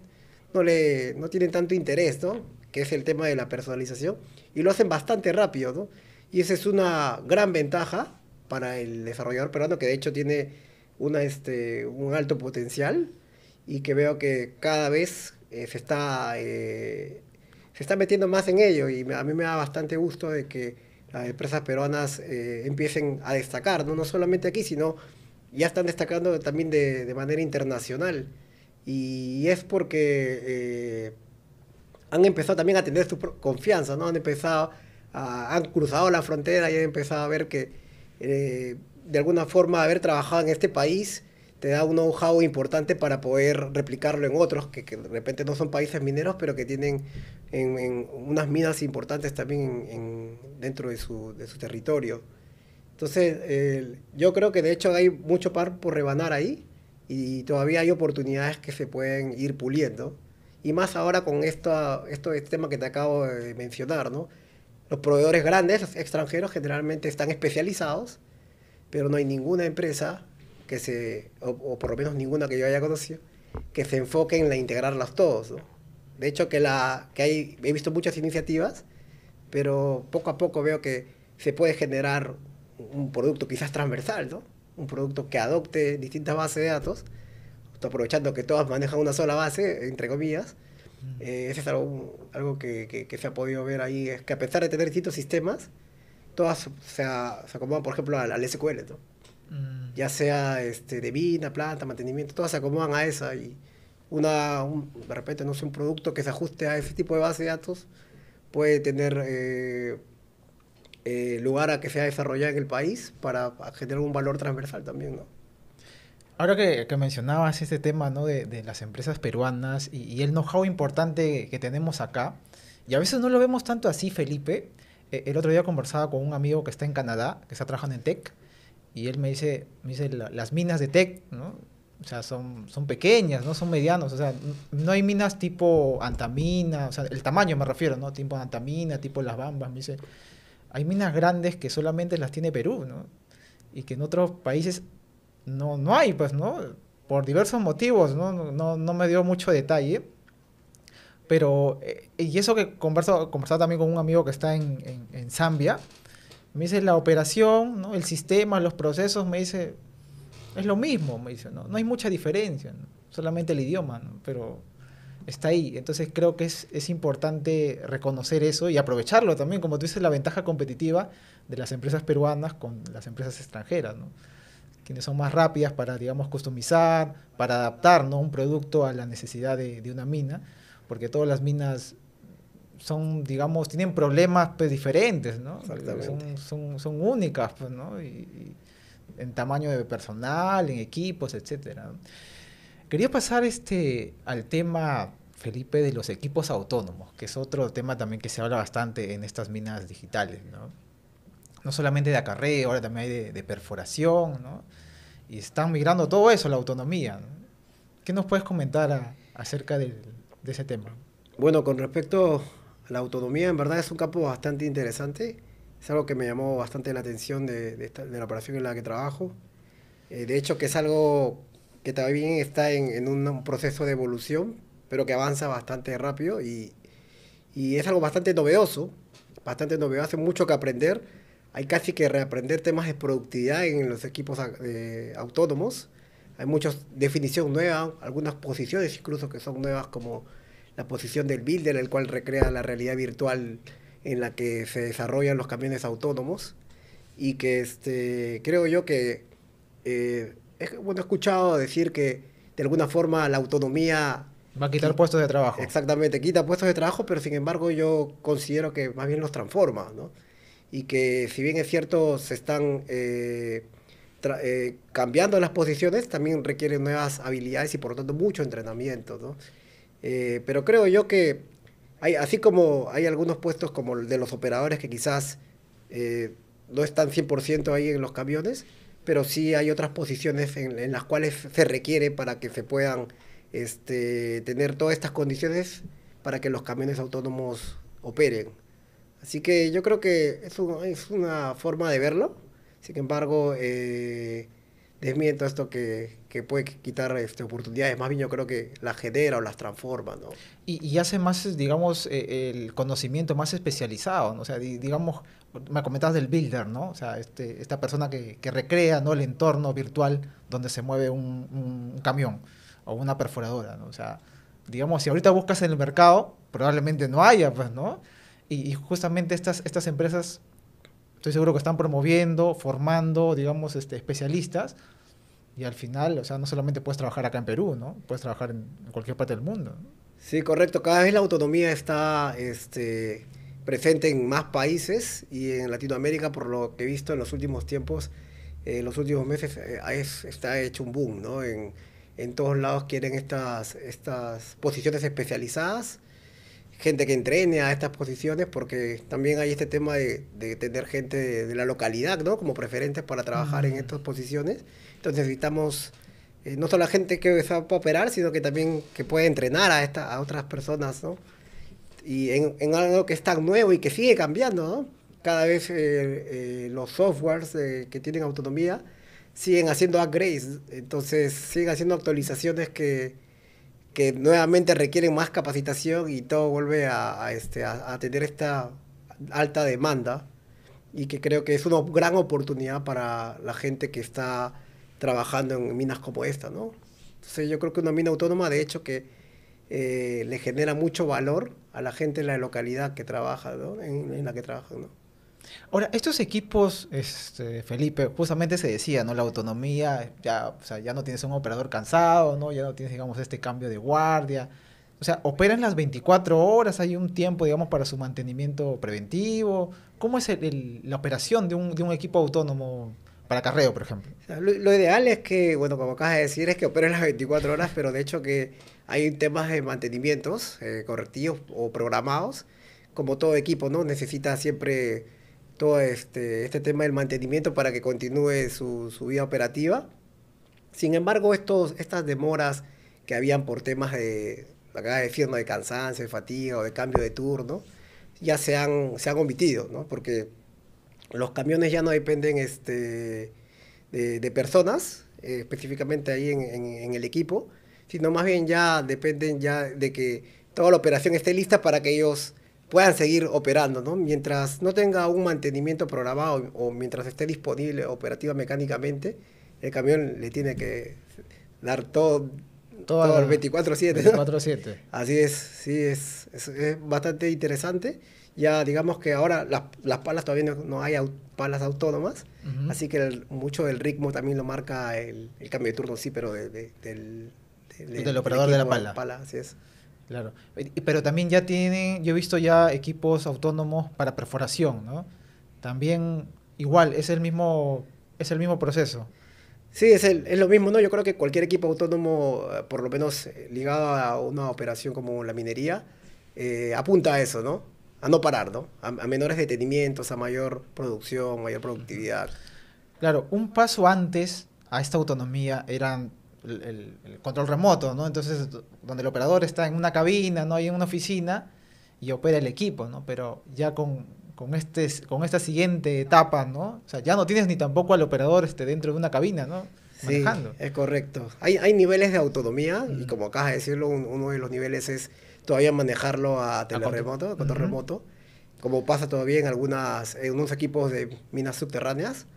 no, le, no tienen tanto interés, ¿no? Que es el tema de la personalización. Y lo hacen bastante rápido, ¿no? Y esa es una gran ventaja para el desarrollador peruano, que de hecho tiene una, este, un alto potencial y que veo que cada vez eh, se, está, eh, se está metiendo más en ello. Y a mí me da bastante gusto de que las empresas peruanas empiecen a destacar, ¿no? no solamente aquí, sino ya están destacando también de, manera internacional. Y es porque eh, han empezado también a tener su confianza, ¿no? Han empezado, han cruzado la frontera y han empezado a ver que eh, de alguna forma haber trabajado en este país te da un know-how importante para poder replicarlo en otros, que, de repente no son países mineros, pero que tienen unas minas importantes también dentro de su, de su territorio. Entonces, yo creo que de hecho hay mucho par por rebanar ahí y todavía hay oportunidades que se pueden ir puliendo. Y más ahora con esto, esto, este tema que te acabo de mencionar, ¿no? Los proveedores grandes, extranjeros, generalmente están especializados, pero no hay ninguna empresa que se, o, por lo menos ninguna que yo haya conocido, que se enfoque en la integrarlas todos, De hecho, que, la, que hay, he visto muchas iniciativas, pero poco a poco veo que se puede generar un producto quizás transversal, ¿no? Un producto que adopte distintas bases de datos, aprovechando que todas manejan una sola base, entre comillas. Mm. Eh, ese es algo, que, se ha podido ver ahí, es que a pesar de tener distintos sistemas, todas se, acomodan, por ejemplo, al, SQL, ¿no? Mm. Ya sea este, de vina, planta, mantenimiento, todas se acomodan a esa y una, de repente, no sé, un producto que se ajuste a ese tipo de base de datos puede tener eh, eh, lugar a que sea desarrollado en el país para generar un valor transversal también, ¿no? Ahora que, mencionabas este tema ¿no? de, de, las empresas peruanas y, el know-how importante que tenemos acá, y a veces no lo vemos tanto así, Felipe. Eh, el otro día conversaba con un amigo que está en Canadá, que está trabajando en tech, y él me dice, me dice las minas de tech, ¿no? O sea, son, son pequeñas, no son medianos. O sea, no hay minas tipo antamina, o sea, el tamaño me refiero, ¿no? Tipo antamina, tipo las bambas. Me dice, hay minas grandes que solamente las tiene Perú, ¿no? Y que en otros países no, hay, pues, ¿no? Por diversos motivos, ¿no? No, me dio mucho detalle. Pero, eh, y eso que converso, conversaba también con un amigo que está en, Zambia, me dice la operación, ¿no? el sistema, los procesos, me dice, es lo mismo, me dice, no, no hay mucha diferencia, solamente el idioma, pero está ahí. Entonces creo que es, importante reconocer eso y aprovecharlo también, como tú dices, la ventaja competitiva de las empresas peruanas con las empresas extranjeras, ¿no? quienes son más rápidas para, digamos, customizar, para adaptar ¿no? un producto a la necesidad de, una mina, porque todas las minas son, digamos, tienen problemas pues, diferentes, ¿no? Son, son, únicas, pues, ¿no? Y, en tamaño de personal, en equipos, etcétera. Quería pasar este, al tema Felipe, de los equipos autónomos, que es otro tema también que se habla bastante en estas minas digitales, ¿no? No solamente de acarreo, ahora también hay de, perforación, ¿no? Y están migrando todo eso, la autonomía. ¿Qué nos puedes comentar acerca de, ese tema? Bueno, con respecto a la autonomía, en verdad es un campo bastante interesante. Es algo que me llamó bastante la atención de, la operación en la que trabajo. Eh, de hecho, que es algo que también está en, un proceso de evolución, pero que avanza bastante rápido y, y es algo bastante novedoso, bastante novedoso, hace mucho que aprender. Hay casi que reaprender temas de productividad en los equipos eh, autónomos. Hay muchas definiciones nuevas, algunas posiciones incluso que son nuevas, como la posición del builder, el cual recrea la realidad virtual en la que se desarrollan los camiones autónomos. Y que este, creo yo que, eh, es, bueno, he escuchado decir que de alguna forma la autonomía Va a quitar puestos de trabajo. Exactamente, quita puestos de trabajo, pero sin embargo yo considero que más bien los transforma, ¿no? Y que si bien es cierto, se están eh, eh, cambiando las posiciones, también requieren nuevas habilidades y por lo tanto mucho entrenamiento, ¿no? Eh, pero creo yo que hay, así como hay algunos puestos como el de los operadores que quizás no están 100% ahí en los camiones, pero sí hay otras posiciones en, en las cuales se requiere para que se puedan este, tener todas estas condiciones para que los camiones autónomos operen. Así que yo creo que es, es una forma de verlo. Sin embargo, eh, desmiento esto que, que puede quitar este, oportunidades. Más bien yo creo que las genera o las transforma, Y, hace más, digamos, eh, el conocimiento más especializado, O sea, digamos, me comentabas del builder, ¿no? O sea, este, esta persona que, recrea, ¿no? El entorno virtual donde se mueve un camión o una perforadora, ¿no? O sea, digamos, si ahorita buscas en el mercado, probablemente no haya, pues, ¿no? Y, justamente estas, estas empresas, estoy seguro que están promoviendo, formando, digamos, este, especialistas y al final, o sea, no solamente puedes trabajar acá en Perú, ¿no? Puedes trabajar en, cualquier parte del mundo. Sí, correcto. Cada vez la autonomía está este, presente en más países y en Latinoamérica, por lo que he visto en los últimos tiempos, eh, en los últimos meses, eh, es, está hecho un boom, ¿no? En, en todos lados quieren estas, estas posiciones especializadas, gente que entrene a estas posiciones, porque también hay este tema de, de tener gente de, la localidad, ¿no? Como preferentes para trabajar en estas posiciones. Entonces necesitamos eh, no solo la gente que sabe operar, sino que también que puede entrenar a, esta, a otras personas, ¿no? Y en, algo que es tan nuevo y que sigue cambiando, Cada vez eh, eh, los softwares que tienen autonomía siguen haciendo upgrades, entonces siguen haciendo actualizaciones que, que nuevamente requieren más capacitación y todo vuelve a, este, a, tener esta alta demanda y que creo que es una gran oportunidad para la gente que está trabajando en minas como esta, ¿no? Entonces yo creo que una mina autónoma, de hecho, que eh, le genera mucho valor a la gente en la localidad que trabaja, ¿no? En, en la que trabaja, ¿no? Ahora, estos equipos, este, Felipe, justamente se decía, ¿no? La autonomía, ya, ya no tienes un operador cansado, ¿no? Ya no tienes, digamos, este cambio de guardia. O sea, operan las 24 horas, hay un tiempo, digamos, para su mantenimiento preventivo. ¿Cómo es la operación de un, equipo autónomo para carreo, por ejemplo? Lo, ideal es que, bueno, como acabas de decir, es que operen las 24 horas, pero de hecho que hay temas de mantenimientos eh, correctivos o programados, como todo equipo, ¿no? Necesita siempre todo este, este tema del mantenimiento para que continúe su, vida operativa. Sin embargo, estos, estas demoras que habían por temas de, de firma de cansancio, de fatiga o de cambio de turno, ya se han, se han omitido, Porque los camiones ya no dependen este, de, personas, eh, específicamente ahí en, en, el equipo, sino más bien ya dependen ya de que toda la operación esté lista para que ellos puedan seguir operando, ¿no? Mientras no tenga un mantenimiento programado o mientras esté disponible operativa mecánicamente, el camión le tiene que dar todo, todo, el 24-7. 24-7. Así es, sí, es, bastante interesante. Ya digamos que ahora las, palas todavía no, hay palas autónomas, así que mucho del ritmo también lo marca el, cambio de turno, sí, pero del, del, operador de la pala. pala así es. Claro, pero también ya tienen, yo he visto ya equipos autónomos para perforación, ¿no? También igual, es el mismo, es el mismo proceso. Sí, es, el, lo mismo, ¿no? Yo creo que cualquier equipo autónomo, eh, por lo menos eh, ligado a una operación como la minería, eh, apunta a eso, ¿no? A no parar, ¿no? A, a menores detenimientos, a mayor producción, mayor productividad. Claro, un paso antes a esta autonomía eran el, control remoto, ¿no? Entonces, donde el operador está en una cabina, ¿no? Y en una oficina y opera el equipo, ¿no? Pero ya con, con, este, con esta siguiente etapa, ¿no? O sea, ya no tienes ni tampoco al operador este, dentro de una cabina, ¿no? Sí, es correcto. Hay, hay niveles de autonomía y como acabas de decirlo, uno de los niveles es todavía manejarlo a teleremoto, a control remoto, como pasa todavía en, algunas, en unos equipos de minas subterráneas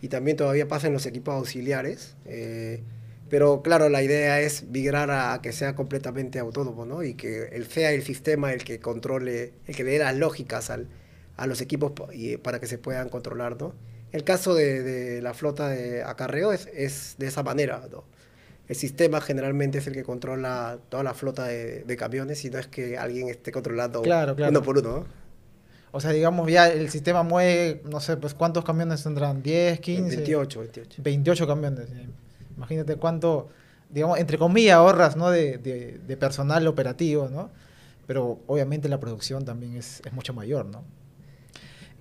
y también todavía pasa en los equipos auxiliares. Eh, pero claro, la idea es migrar a, que sea completamente autónomo, ¿no? Y que el, sea el sistema el que controle, el que dé las lógicas al, a los equipos y, eh, para que se puedan controlar, ¿no? El caso de, de la flota de acarreo es, es, de esa manera, ¿no? El sistema generalmente es el que controla toda la flota de, camiones y no es que alguien esté controlando claro, uno por uno, O sea, digamos, ya el sistema mueve, no sé, pues cuántos camiones tendrán, 10, 15. 28, 28. 28 camiones. Imagínate cuánto, digamos, entre comillas, ahorras, ¿no? De, personal operativo, ¿no? Pero obviamente la producción también es, mucho mayor, ¿no?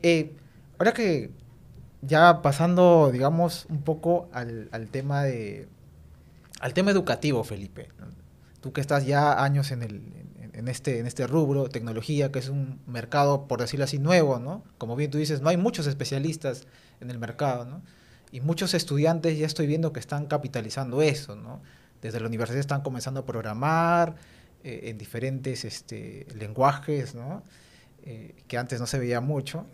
Eh, ahora que ya pasando, digamos, un poco al, tema de al tema educativo, Felipe. Tú que estás ya años en este, en este rubro, tecnología, que es un mercado, por decirlo así, nuevo, ¿no? Como bien tú dices, no hay muchos especialistas en el mercado, ¿no? Y muchos estudiantes ya estoy viendo que están capitalizando eso, ¿no? Desde la universidad están comenzando a programar eh, en diferentes este, lenguajes, ¿no? Eh, que antes no se veía mucho.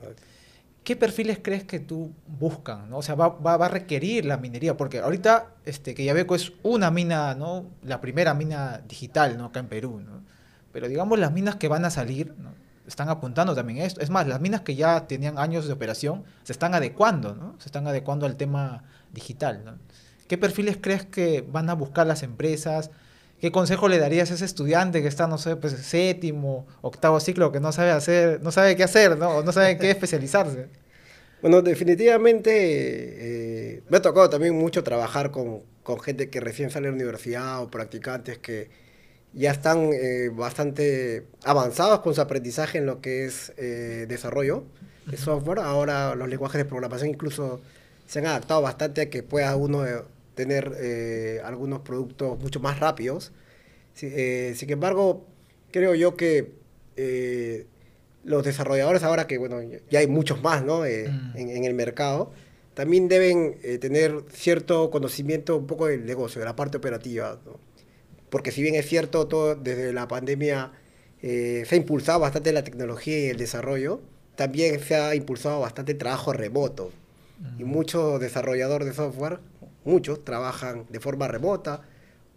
¿Qué perfiles crees que tú buscan? ¿no? O sea, va, a requerir la minería, porque ahorita este, que yaveco es una mina, ¿no? La primera mina digital, ¿no? Acá en Perú, ¿no? Pero digamos las minas que van a salir, ¿no? están apuntando también a esto. Es más, las minas que ya tenían años de operación se están adecuando, ¿no? Se están adecuando al tema digital, ¿no? ¿Qué perfiles crees que van a buscar las empresas? ¿Qué consejo le darías a ese estudiante que está, no sé, pues séptimo, octavo ciclo, que no sabe hacer, no sabe qué hacer, ¿no? O no sabe qué especializarse. Bueno, definitivamente eh, me ha tocado también mucho trabajar con, con gente que recién sale de la universidad o practicantes que, ya están eh, bastante avanzados con su aprendizaje en lo que es eh, desarrollo de software. Ahora los lenguajes de programación incluso se han adaptado bastante a que pueda uno eh, tener algunos productos mucho más rápidos. sin embargo, creo yo que los desarrolladores ahora que bueno ya hay muchos más ¿no? Mm. en, el mercado, también deben tener cierto conocimiento un poco del negocio, de la parte operativa porque si bien es cierto, todo desde la pandemia eh, se ha impulsado bastante la tecnología y el desarrollo, también se ha impulsado bastante trabajo remoto. Y muchos desarrolladores de software, muchos, trabajan de forma remota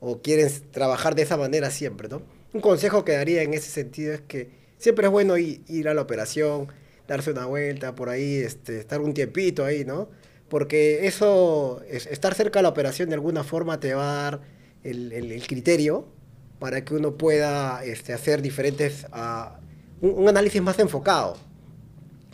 o quieren trabajar de esa manera siempre, ¿no? Un consejo que daría en ese sentido es que siempre es bueno ir, a la operación, darse una vuelta por ahí, este, estar un tiempito ahí, ¿no? Porque eso, es, estar cerca de la operación de alguna forma te va a dar el, criterio para que uno pueda este, hacer diferentes, un, análisis más enfocado.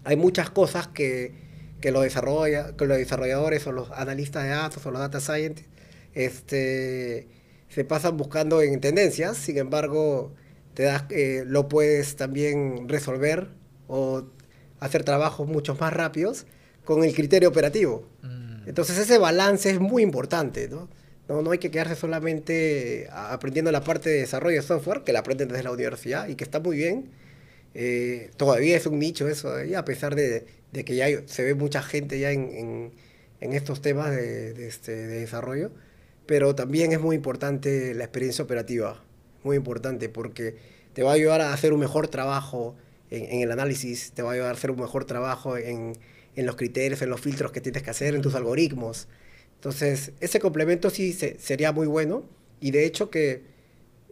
Hay muchas cosas que, que, los, los desarrolladores o los analistas de datos o los data scientists este, se pasan buscando en tendencias, sin embargo, te das, eh, lo puedes también resolver o hacer trabajos mucho más rápidos con el criterio operativo. Mm. Entonces ese balance es muy importante, ¿no? No, no hay que quedarse solamente eh, aprendiendo la parte de desarrollo de software, que la aprenden desde la universidad y que está muy bien. Eh, todavía es un nicho eso, a pesar de, que ya se ve mucha gente ya en, estos temas este, de, desarrollo, pero también es muy importante la experiencia operativa, muy importante porque te va a ayudar a hacer un mejor trabajo en, en el análisis, te va a ayudar a hacer un mejor trabajo en, los criterios, en los filtros que tienes que hacer, en tus algoritmos. Entonces, ese complemento sí sería muy bueno y de hecho que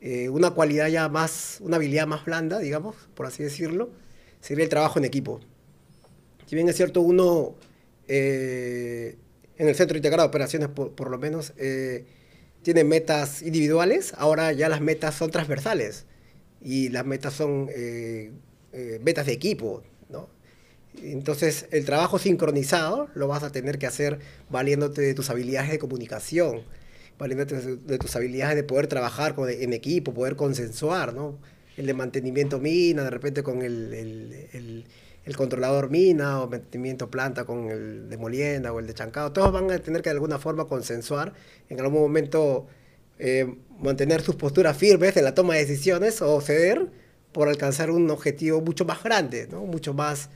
eh, una cualidad ya más, una habilidad más blanda, digamos, por así decirlo, sería el trabajo en equipo. Si bien es cierto, uno eh, en el Centro Integrado de Operaciones, por, lo menos, eh, tiene metas individuales, ahora ya las metas son transversales y las metas son metas de equipo, entonces, el trabajo sincronizado lo vas a tener que hacer valiéndote de tus habilidades de comunicación, valiéndote de tus habilidades de poder trabajar con, en equipo, poder consensuar, ¿no? El de mantenimiento mina, de repente con el, controlador mina, o mantenimiento planta con el de molienda o el de chancado, todos van a tener que de alguna forma consensuar en algún momento. Eh, mantener sus posturas firmes en la toma de decisiones o ceder por alcanzar un objetivo mucho más grande, ¿no? mucho más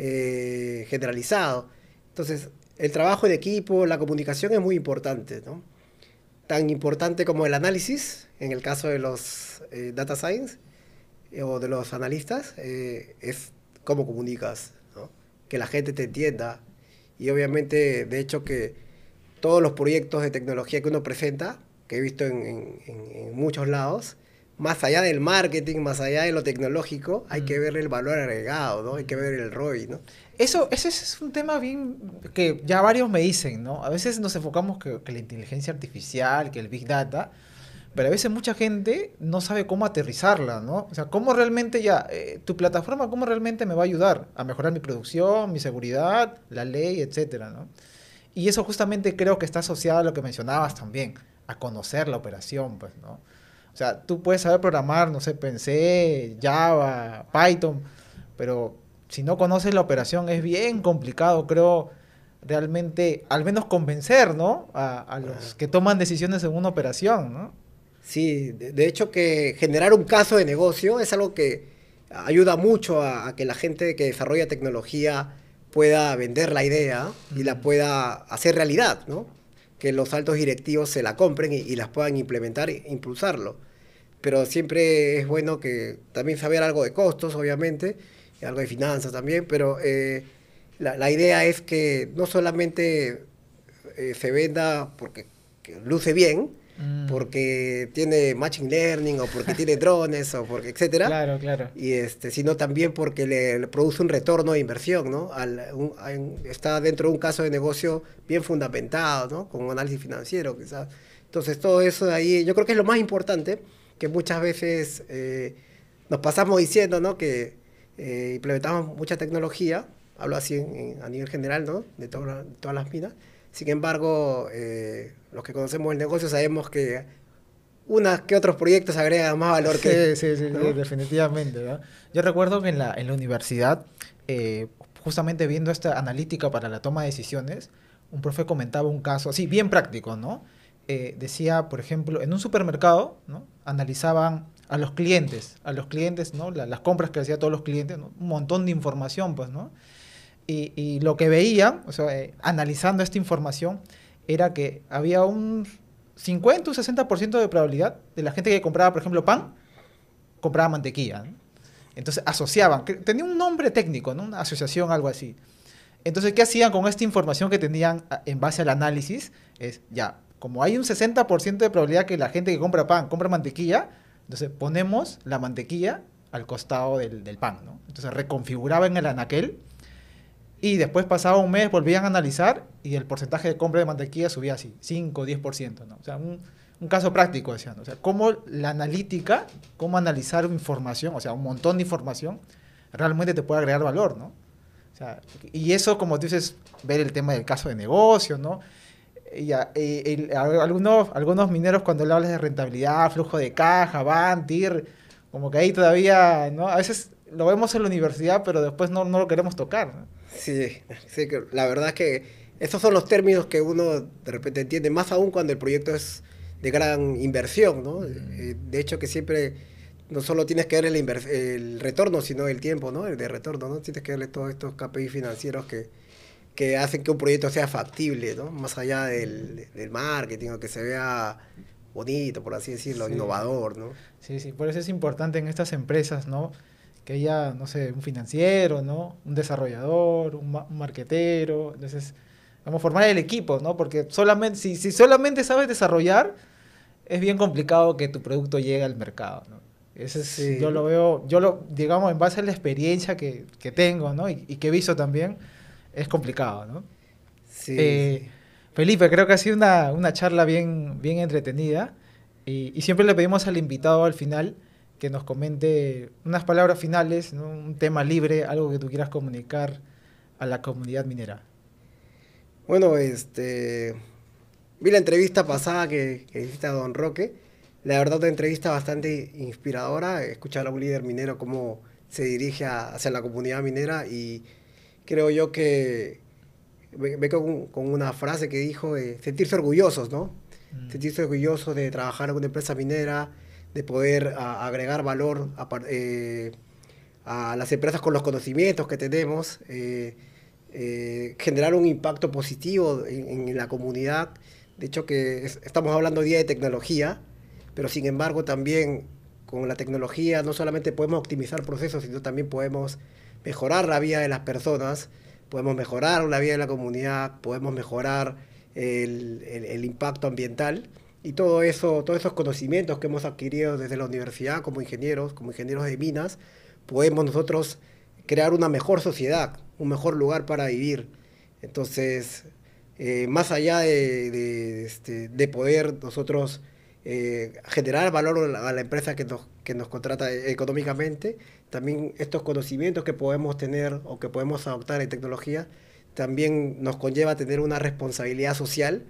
eh, generalizado. Entonces, el trabajo en equipo, la comunicación es muy importante, ¿no? Tan importante como el análisis, en el caso de los eh, data science eh, o de los analistas, es cómo comunicas, Que la gente te entienda. Y obviamente, de hecho, que todos los proyectos de tecnología que uno presenta, que he visto en muchos lados, más allá del marketing, más allá de lo tecnológico, hay que mm. ver el valor agregado, ¿no? Hay que ver el ROI, ¿no? Eso, ese es un tema bien que ya varios me dicen, ¿no? A veces nos enfocamos que, la inteligencia artificial, que el Big Data, pero a veces mucha gente no sabe cómo aterrizarla, ¿no? O sea, cómo realmente ya, eh, tu plataforma, cómo realmente me va a ayudar a mejorar mi producción, mi seguridad, la ley, etcétera, ¿no? Y eso justamente creo que está asociado a lo que mencionabas también, a conocer la operación, pues, ¿no? O sea, tú puedes saber programar, no sé, pensé, Java, Python, pero si no conoces la operación es bien complicado, creo, realmente, al menos convencer, ¿no? A, los que toman decisiones en una operación, ¿no? Sí, de hecho que generar un caso de negocio es algo que ayuda mucho a, que la gente que desarrolla tecnología pueda vender la idea y la pueda hacer realidad, ¿no? Que los altos directivos se la compren y las puedan implementar e impulsarlo pero siempre es bueno que también saber algo de costos, obviamente, y algo de finanzas también, pero eh, la, la, idea es que no solamente eh, se venda porque luce bien, mm. porque tiene machine learning o porque tiene drones o porque etcétera. Claro, claro. Y este, sino también porque le, produce un retorno de inversión, ¿no? está dentro de un caso de negocio bien fundamentado, ¿no? Con un análisis financiero, quizás. Entonces todo eso de ahí, yo creo que es lo más importante que muchas veces eh, nos pasamos diciendo ¿no? que eh, implementamos mucha tecnología, hablo así a nivel general ¿no? de, todas las minas. Sin embargo, eh, los que conocemos el negocio sabemos que unas que otros proyectos agregan más valor que... Sí, sí, sí, sí definitivamente. Yo recuerdo que en la, en la universidad, justamente viendo esta analítica para la toma de decisiones, un profe comentaba un caso así, bien práctico, ¿no? decía, por ejemplo, en un supermercado, ¿no? analizaban a los clientes, a los clientes, ¿no? las compras que hacían todos los clientes, un montón de información, pues, ¿no? Y, lo que veían, o sea, eh, analizando esta información, era que había un 50 o 60% de probabilidad de la gente que compraba, por ejemplo, pan, compraba mantequilla. Entonces asociaban, tenía un nombre técnico, una asociación, algo así. Entonces, ¿qué hacían con esta información que tenían ah, en base al análisis? Es, ya, como hay un 60% de probabilidad que la gente que compra pan compra mantequilla, entonces ponemos la mantequilla al costado del, del pan, ¿no? Entonces reconfiguraba en el anaquel y después pasaba un mes, volvían a analizar y el porcentaje de compra de mantequilla subía así, 5, 10%, ¿no? O sea, un, un caso práctico, decían, ¿no? o sea, cómo la analítica, cómo analizar información, o sea, un montón de información, realmente te puede agregar valor, ¿no? O sea, y eso, como tú dices, ver el tema del caso de negocio, ¿no? Y, algunos, algunos mineros cuando le hablas de rentabilidad, flujo de caja, van, TIR, como que ahí todavía, ¿no? A veces lo vemos en la universidad, pero después no, no lo queremos tocar. ¿no? Sí, sí, la verdad es que esos son los términos que uno de repente entiende, más aún cuando el proyecto es de gran inversión, ¿no? Eh, de hecho que siempre no solo tienes que ver el, el retorno, sino el tiempo, ¿no? El de retorno, ¿no? Tienes que verle todos estos KPI financieros que que hacen que un proyecto sea factible, ¿no? Más allá del, marketing que se vea bonito, por así decirlo, innovador, ¿no? Sí, sí, por eso es importante en estas empresas, ¿no? Que haya, no sé, un financiero, ¿no? Un desarrollador, un, marketero marquetero, entonces, vamos a formar el equipo, ¿no? Porque solamente, si, si solamente sabes desarrollar, es bien complicado que tu producto llegue al mercado, ¿no? sí. yo lo veo, yo lo, digamos, en base a la experiencia que, que tengo, ¿no? Y, y que he visto también, es complicado, ¿no? Sí. Eh, Felipe, creo que ha sido una, una charla bien, bien entretenida y, y, siempre le pedimos al invitado al final que nos comente unas palabras finales, un tema libre, algo que tú quieras comunicar a la comunidad minera. Bueno, este, vi la entrevista pasada que, que hiciste a Don Roque. La verdad, una entrevista bastante inspiradora. Escuchar a un líder minero cómo se dirige hacia la comunidad minera y creo yo que ve con, con, una frase que dijo, sentirse orgullosos, ¿no? Mm. Sentirse orgullosos de trabajar en una empresa minera, de poder agregar valor eh, a, las empresas con los conocimientos que tenemos, eh, eh, generar un impacto positivo en, la comunidad. De hecho, que estamos hablando hoy día de tecnología, pero sin embargo también con la tecnología no solamente podemos optimizar procesos, sino también podemos mejorar la vida de las personas, podemos mejorar la vida de la comunidad, podemos mejorar el, impacto ambiental y todo eso, todos esos conocimientos que hemos adquirido desde la universidad como ingenieros, como ingenieros de minas, podemos nosotros crear una mejor sociedad, un mejor lugar para vivir. Entonces, eh, más allá de, este, poder nosotros eh, generar valor a la, empresa que que nos contrata económicamente, también estos conocimientos que podemos tener o que podemos adoptar en tecnología, también nos conlleva a tener una responsabilidad social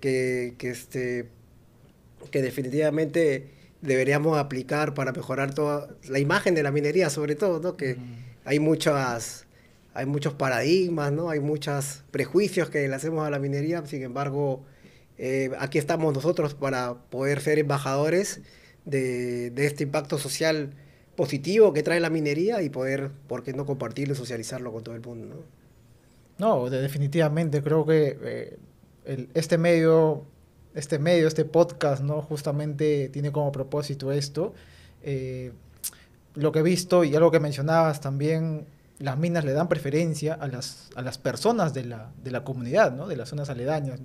que, este, que definitivamente deberíamos aplicar para mejorar toda la imagen de la minería, sobre todo, que hay, muchas, hay muchos paradigmas, ¿no? hay muchos prejuicios que le hacemos a la minería, sin embargo, eh, aquí estamos nosotros para poder ser embajadores de, de este impacto social positivo que trae la minería y poder, ¿por qué no compartirlo y socializarlo con todo el mundo? No, definitivamente creo que eh, este medio, este medio, este podcast, ¿no? Justamente tiene como propósito esto. Eh, lo que he visto y algo que mencionabas también, las minas le dan preferencia a las, personas de la, comunidad, ¿no? De las zonas aledañas,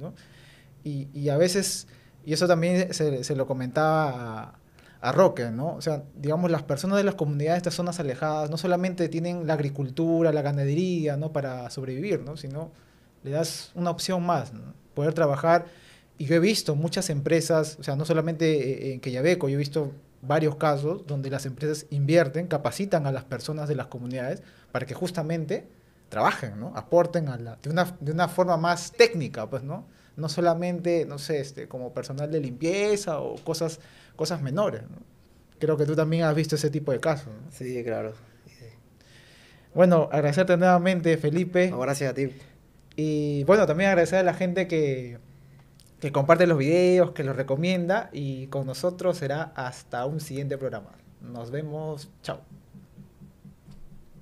Y, a veces, y eso también se, se lo comentaba a a Roque, ¿no? O sea, digamos, las personas de las comunidades de estas zonas alejadas no solamente tienen la agricultura, la ganadería, ¿no? Para sobrevivir, ¿no? Sino le das una opción más, ¿no? poder trabajar. Y yo he visto muchas empresas, o sea, no solamente eh, eh, en Queyabeco, yo he visto varios casos donde las empresas invierten, capacitan a las personas de las comunidades para que justamente trabajen, ¿no? Aporten a la, de, una, forma más técnica, pues, ¿no? No solamente, no sé, este, como personal de limpieza o cosas cosas menores. Creo que tú también has visto ese tipo de casos. Sí, claro. Bueno, agradecerte nuevamente, Felipe. gracias a ti. Y bueno, también agradecer a la gente que, que comparte los videos, que los recomienda. Y con nosotros será hasta un siguiente programa. Nos vemos. Chao.